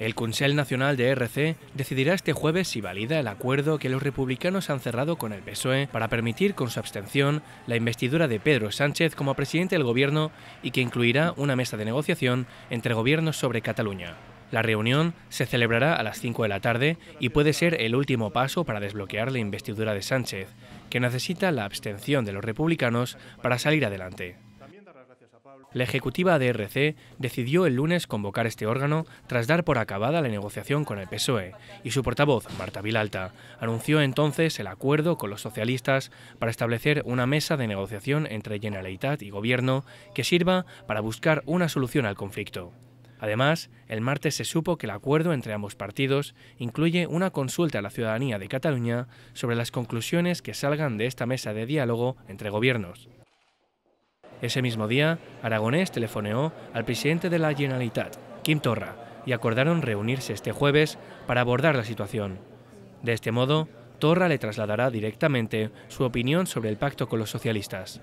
El Consejo Nacional de RC decidirá este jueves si valida el acuerdo que los republicanos han cerrado con el PSOE para permitir con su abstención la investidura de Pedro Sánchez como presidente del gobierno y que incluirá una mesa de negociación entre gobiernos sobre Cataluña. La reunión se celebrará a las 5 de la tarde y puede ser el último paso para desbloquear la investidura de Sánchez, que necesita la abstención de los republicanos para salir adelante. La ejecutiva de RC decidió el lunes convocar este órgano tras dar por acabada la negociación con el PSOE y su portavoz, Marta Vilalta, anunció entonces el acuerdo con los socialistas para establecer una mesa de negociación entre Generalitat y Gobierno que sirva para buscar una solución al conflicto. Además, el martes se supo que el acuerdo entre ambos partidos incluye una consulta a la ciudadanía de Cataluña sobre las conclusiones que salgan de esta mesa de diálogo entre gobiernos. Ese mismo día, Aragonés telefoneó al presidente de la Generalitat, Quim Torra, y acordaron reunirse este jueves para abordar la situación. De este modo, Torra le trasladará directamente su opinión sobre el pacto con los socialistas.